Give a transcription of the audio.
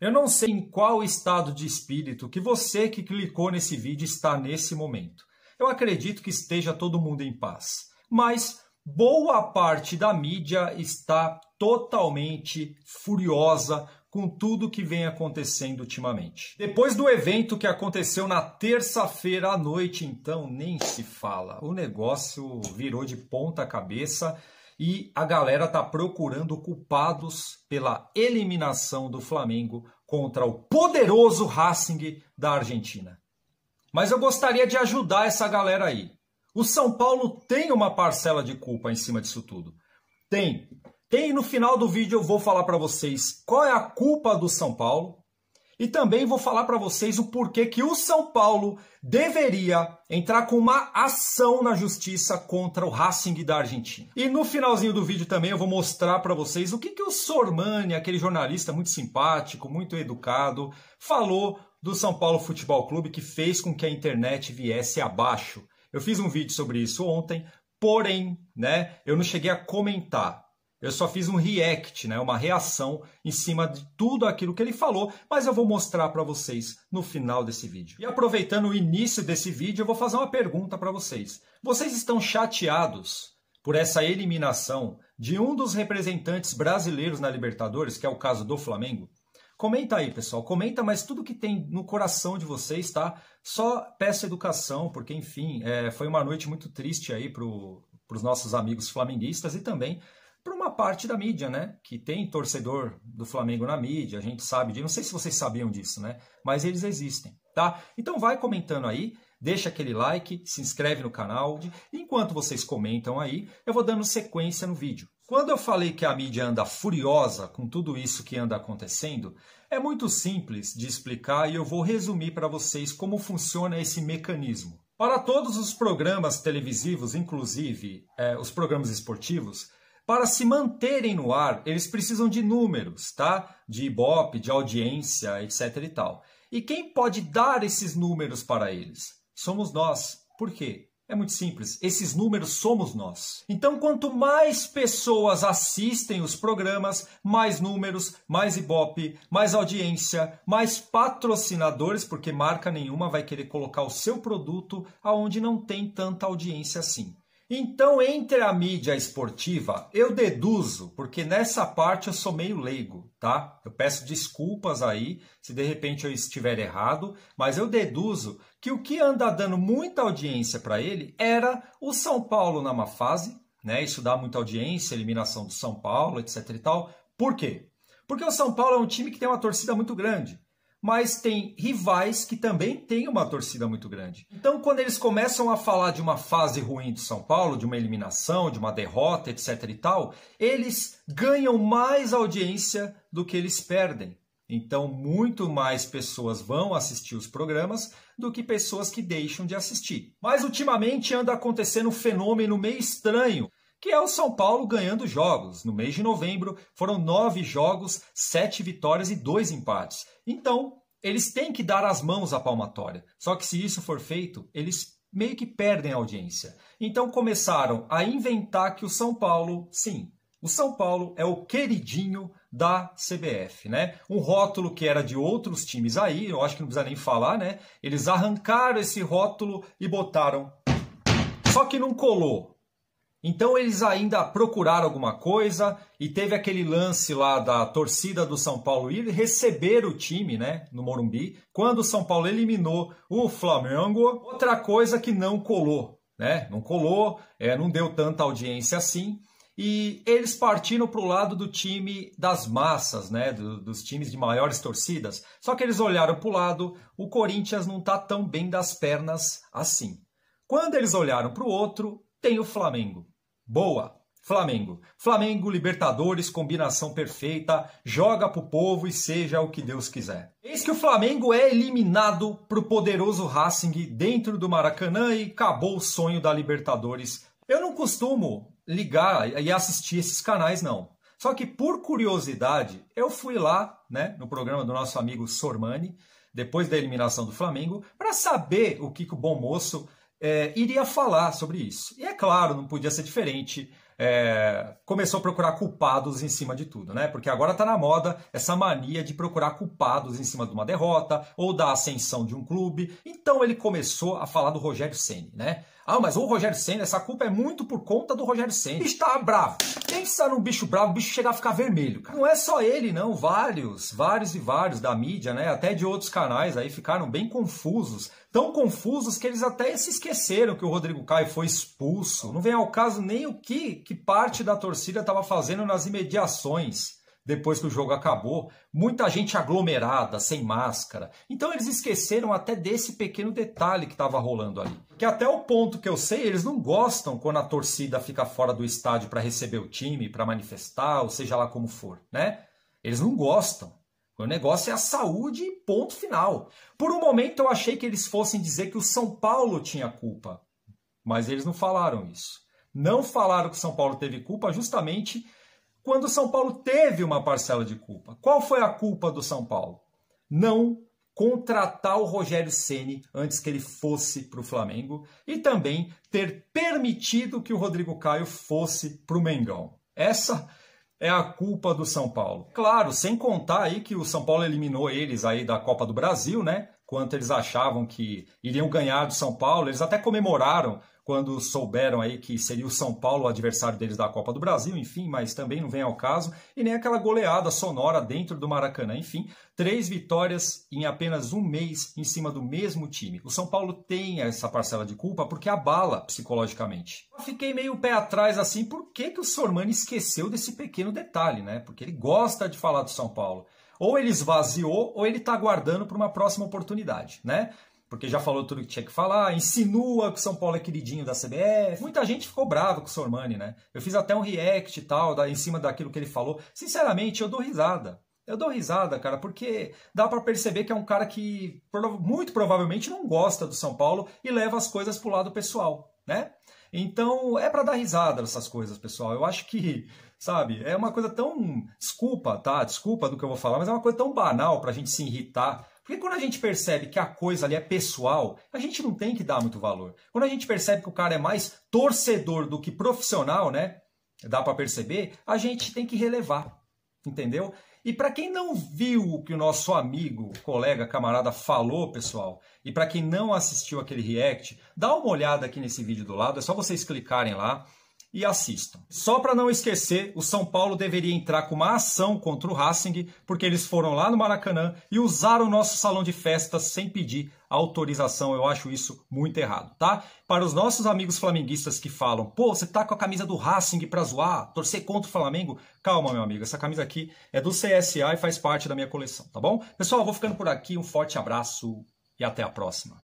Eu não sei em qual estado de espírito que você que clicou nesse vídeo está nesse momento. Eu acredito que esteja todo mundo em paz. Mas boa parte da mídia está totalmente furiosa com tudo que vem acontecendo ultimamente. Depois do evento que aconteceu na terça-feira à noite, então nem se fala. O negócio virou de ponta cabeça e a galera tá procurando culpados pela eliminação do Flamengo contra o poderoso Racing da Argentina. Mas eu gostaria de ajudar essa galera aí. O São Paulo tem uma parcela de culpa em cima disso tudo. Tem. Tem no final do vídeo eu vou falar para vocês qual é a culpa do São Paulo e também vou falar para vocês o porquê que o São Paulo deveria entrar com uma ação na justiça contra o Racing da Argentina. E no finalzinho do vídeo também eu vou mostrar para vocês o que, que o Sormani, aquele jornalista muito simpático, muito educado, falou do São Paulo Futebol Clube que fez com que a internet viesse abaixo. Eu fiz um vídeo sobre isso ontem, porém, né, eu não cheguei a comentar. Eu só fiz um react, né, uma reação em cima de tudo aquilo que ele falou, mas eu vou mostrar para vocês no final desse vídeo. E aproveitando o início desse vídeo, eu vou fazer uma pergunta para vocês. Vocês estão chateados por essa eliminação de um dos representantes brasileiros na Libertadores, que é o caso do Flamengo? Comenta aí, pessoal. Comenta, mas tudo que tem no coração de vocês, tá? Só peça educação, porque, enfim, é, foi uma noite muito triste aí para os nossos amigos flamenguistas e também parte da mídia, né? Que tem torcedor do Flamengo na mídia, a gente sabe disso. Não sei se vocês sabiam disso, né? Mas eles existem, tá? Então vai comentando aí, deixa aquele like, se inscreve no canal. Enquanto vocês comentam aí, eu vou dando sequência no vídeo. Quando eu falei que a mídia anda furiosa com tudo isso que anda acontecendo, é muito simples de explicar e eu vou resumir para vocês como funciona esse mecanismo. Para todos os programas televisivos, inclusive é, os programas esportivos, para se manterem no ar, eles precisam de números, tá? De ibope, de audiência, etc e tal. E quem pode dar esses números para eles? Somos nós. Por quê? É muito simples. Esses números somos nós. Então, quanto mais pessoas assistem os programas, mais números, mais ibope, mais audiência, mais patrocinadores, porque marca nenhuma vai querer colocar o seu produto aonde não tem tanta audiência assim. Então, entre a mídia esportiva, eu deduzo, porque nessa parte eu sou meio leigo, tá? Eu peço desculpas aí se de repente eu estiver errado, mas eu deduzo que o que anda dando muita audiência para ele era o São Paulo na má fase, né? Isso dá muita audiência, eliminação do São Paulo, etc e tal. Por quê? Porque o São Paulo é um time que tem uma torcida muito grande mas tem rivais que também têm uma torcida muito grande. Então, quando eles começam a falar de uma fase ruim do São Paulo, de uma eliminação, de uma derrota, etc e tal, eles ganham mais audiência do que eles perdem. Então, muito mais pessoas vão assistir os programas do que pessoas que deixam de assistir. Mas ultimamente anda acontecendo um fenômeno meio estranho que é o São Paulo ganhando jogos. No mês de novembro foram nove jogos, sete vitórias e dois empates. Então, eles têm que dar as mãos à palmatória. Só que se isso for feito, eles meio que perdem a audiência. Então começaram a inventar que o São Paulo, sim, o São Paulo é o queridinho da CBF, né? Um rótulo que era de outros times aí, eu acho que não precisa nem falar, né? Eles arrancaram esse rótulo e botaram. Só que não colou. Então eles ainda procuraram alguma coisa e teve aquele lance lá da torcida do São Paulo ir receber o time, né, no Morumbi, quando o São Paulo eliminou o Flamengo. Outra coisa que não colou, né? Não colou, é, não deu tanta audiência assim. E eles partiram para o lado do time das massas, né? Do, dos times de maiores torcidas. Só que eles olharam para o lado, o Corinthians não está tão bem das pernas assim. Quando eles olharam para o outro, tem o Flamengo. Boa! Flamengo. Flamengo, Libertadores, combinação perfeita, joga pro povo e seja o que Deus quiser. Eis que o Flamengo é eliminado pro poderoso Racing dentro do Maracanã e acabou o sonho da Libertadores. Eu não costumo ligar e assistir esses canais, não. Só que por curiosidade, eu fui lá, né, no programa do nosso amigo Sormani, depois da eliminação do Flamengo, para saber o que, que o bom moço é, iria falar sobre isso. E é claro, não podia ser diferente é, começou a procurar culpados em cima de tudo, né? Porque agora está na moda essa mania de procurar culpados em cima de uma derrota ou da ascensão de um clube. Então ele começou a falar do Rogério Ceni, né? Ah, mas o Rogério Senna, essa culpa é muito por conta do Rogério Senna. Está bravo. Pensa num bicho bravo, o bicho chegar a ficar vermelho, cara. Não é só ele, não. Vários, vários e vários da mídia, né? Até de outros canais aí ficaram bem confusos. Tão confusos que eles até se esqueceram que o Rodrigo Caio foi expulso. Não vem ao caso nem o que que parte da torcida estava fazendo nas imediações depois que o jogo acabou, muita gente aglomerada, sem máscara. Então eles esqueceram até desse pequeno detalhe que estava rolando ali. Que até o ponto que eu sei, eles não gostam quando a torcida fica fora do estádio para receber o time, para manifestar, ou seja lá como for, né? Eles não gostam. O negócio é a saúde e ponto final. Por um momento eu achei que eles fossem dizer que o São Paulo tinha culpa, mas eles não falaram isso. Não falaram que o São Paulo teve culpa justamente quando o São Paulo teve uma parcela de culpa. Qual foi a culpa do São Paulo? Não contratar o Rogério Ceni antes que ele fosse para o Flamengo e também ter permitido que o Rodrigo Caio fosse para o Mengão. Essa é a culpa do São Paulo. Claro, sem contar aí que o São Paulo eliminou eles aí da Copa do Brasil, né? quanto eles achavam que iriam ganhar do São Paulo. Eles até comemoraram quando souberam aí que seria o São Paulo o adversário deles da Copa do Brasil, enfim, mas também não vem ao caso, e nem aquela goleada sonora dentro do Maracanã, enfim, três vitórias em apenas um mês em cima do mesmo time. O São Paulo tem essa parcela de culpa porque abala psicologicamente. Eu fiquei meio pé atrás assim, por que, que o Sormani esqueceu desse pequeno detalhe, né? Porque ele gosta de falar do São Paulo. Ou ele esvaziou, ou ele está aguardando para uma próxima oportunidade, né? Porque já falou tudo que tinha que falar, insinua que o São Paulo é queridinho da CBF. Muita gente ficou brava com o Sormani, né? Eu fiz até um react e tal, em cima daquilo que ele falou. Sinceramente, eu dou risada. Eu dou risada, cara, porque dá para perceber que é um cara que muito provavelmente não gosta do São Paulo e leva as coisas pro lado pessoal, né? Então é para dar risada essas coisas, pessoal. Eu acho que sabe? É uma coisa tão. Desculpa, tá? Desculpa do que eu vou falar, mas é uma coisa tão banal para a gente se irritar. Porque quando a gente percebe que a coisa ali é pessoal, a gente não tem que dar muito valor. Quando a gente percebe que o cara é mais torcedor do que profissional, né? Dá para perceber, a gente tem que relevar, entendeu? E para quem não viu o que o nosso amigo, colega, camarada falou, pessoal, e para quem não assistiu aquele react, dá uma olhada aqui nesse vídeo do lado, é só vocês clicarem lá e assistam. Só para não esquecer, o São Paulo deveria entrar com uma ação contra o Racing, porque eles foram lá no Maracanã e usaram o nosso salão de festas sem pedir autorização. Eu acho isso muito errado, tá? Para os nossos amigos flamenguistas que falam, pô, você tá com a camisa do Racing para zoar, torcer contra o Flamengo, calma, meu amigo, essa camisa aqui é do CSA e faz parte da minha coleção, tá bom? Pessoal, vou ficando por aqui, um forte abraço e até a próxima.